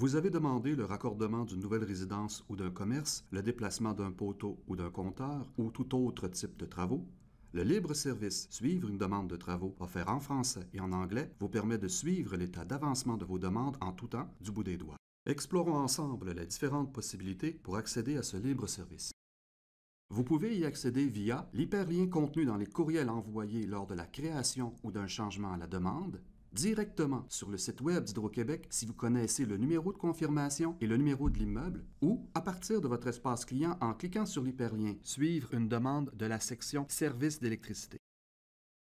Vous avez demandé le raccordement d'une nouvelle résidence ou d'un commerce, le déplacement d'un poteau ou d'un compteur ou tout autre type de travaux. Le libre service, suivre une demande de travaux offert en français et en anglais, vous permet de suivre l'état d'avancement de vos demandes en tout temps du bout des doigts. Explorons ensemble les différentes possibilités pour accéder à ce libre service. Vous pouvez y accéder via l'hyperlien contenu dans les courriels envoyés lors de la création ou d'un changement à la demande, directement sur le site web d'Hydro-Québec si vous connaissez le numéro de confirmation et le numéro de l'immeuble ou à partir de votre espace client en cliquant sur l'hyperlien Suivre une demande de la section Services d'électricité.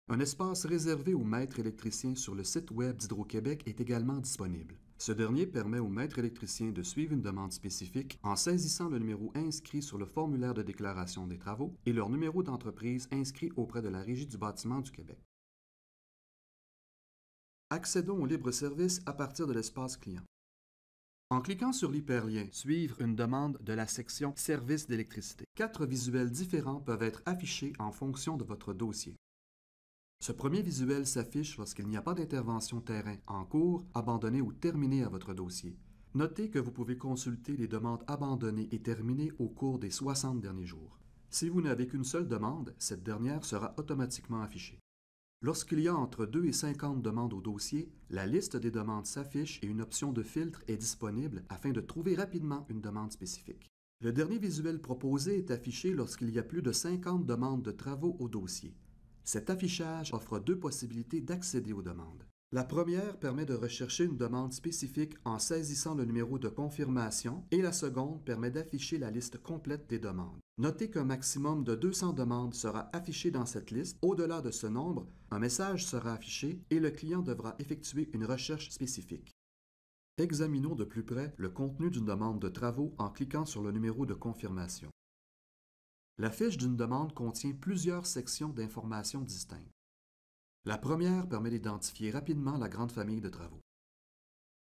Un espace réservé aux maîtres électriciens sur le site web d'Hydro-Québec est également disponible. Ce dernier permet aux maîtres électriciens de suivre une demande spécifique en saisissant le numéro inscrit sur le formulaire de déclaration des travaux et leur numéro d'entreprise inscrit auprès de la Régie du bâtiment du Québec. Accédons au libre-service à partir de l'espace client. En cliquant sur l'hyperlien Suivre une demande de la section Services d'électricité, quatre visuels différents peuvent être affichés en fonction de votre dossier. Ce premier visuel s'affiche lorsqu'il n'y a pas d'intervention terrain en cours, abandonnée ou terminée à votre dossier. Notez que vous pouvez consulter les demandes abandonnées et terminées au cours des 60 derniers jours. Si vous n'avez qu'une seule demande, cette dernière sera automatiquement affichée. Lorsqu'il y a entre 2 et 50 demandes au dossier, la liste des demandes s'affiche et une option de filtre est disponible afin de trouver rapidement une demande spécifique. Le dernier visuel proposé est affiché lorsqu'il y a plus de 50 demandes de travaux au dossier. Cet affichage offre deux possibilités d'accéder aux demandes. La première permet de rechercher une demande spécifique en saisissant le numéro de confirmation et la seconde permet d'afficher la liste complète des demandes. Notez qu'un maximum de 200 demandes sera affiché dans cette liste. Au-delà de ce nombre, un message sera affiché et le client devra effectuer une recherche spécifique. Examinons de plus près le contenu d'une demande de travaux en cliquant sur le numéro de confirmation. La fiche d'une demande contient plusieurs sections d'informations distinctes. La première permet d'identifier rapidement la grande famille de travaux.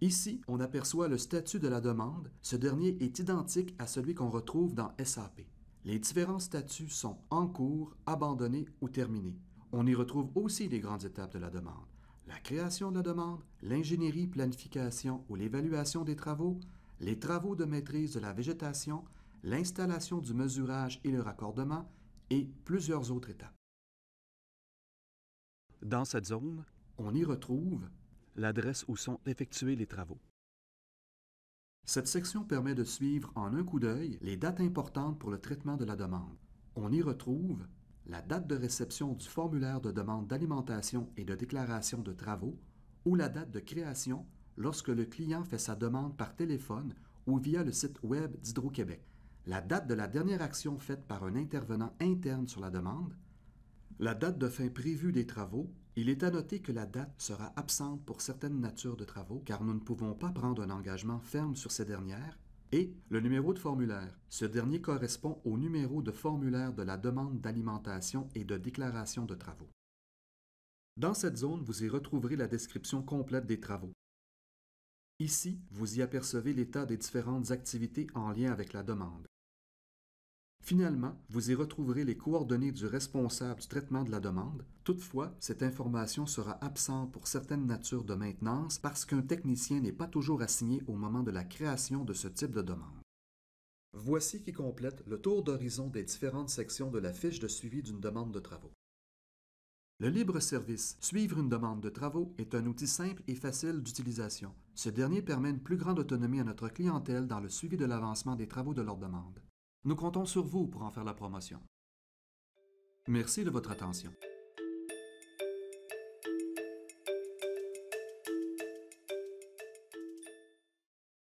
Ici, on aperçoit le statut de la demande. Ce dernier est identique à celui qu'on retrouve dans SAP. Les différents statuts sont en cours, abandonnés ou terminés. On y retrouve aussi les grandes étapes de la demande. La création de la demande, l'ingénierie, planification ou l'évaluation des travaux, les travaux de maîtrise de la végétation, l'installation du mesurage et le raccordement, et plusieurs autres étapes. Dans cette zone, on y retrouve l'adresse où sont effectués les travaux. Cette section permet de suivre en un coup d'œil les dates importantes pour le traitement de la demande. On y retrouve la date de réception du formulaire de demande d'alimentation et de déclaration de travaux ou la date de création lorsque le client fait sa demande par téléphone ou via le site Web d'Hydro-Québec, la date de la dernière action faite par un intervenant interne sur la demande la date de fin prévue des travaux, il est à noter que la date sera absente pour certaines natures de travaux car nous ne pouvons pas prendre un engagement ferme sur ces dernières, et le numéro de formulaire. Ce dernier correspond au numéro de formulaire de la demande d'alimentation et de déclaration de travaux. Dans cette zone, vous y retrouverez la description complète des travaux. Ici, vous y apercevez l'état des différentes activités en lien avec la demande. Finalement, vous y retrouverez les coordonnées du responsable du traitement de la demande. Toutefois, cette information sera absente pour certaines natures de maintenance parce qu'un technicien n'est pas toujours assigné au moment de la création de ce type de demande. Voici qui complète le tour d'horizon des différentes sections de la fiche de suivi d'une demande de travaux. Le libre service Suivre une demande de travaux est un outil simple et facile d'utilisation. Ce dernier permet une plus grande autonomie à notre clientèle dans le suivi de l'avancement des travaux de leur demande. Nous comptons sur vous pour en faire la promotion. Merci de votre attention.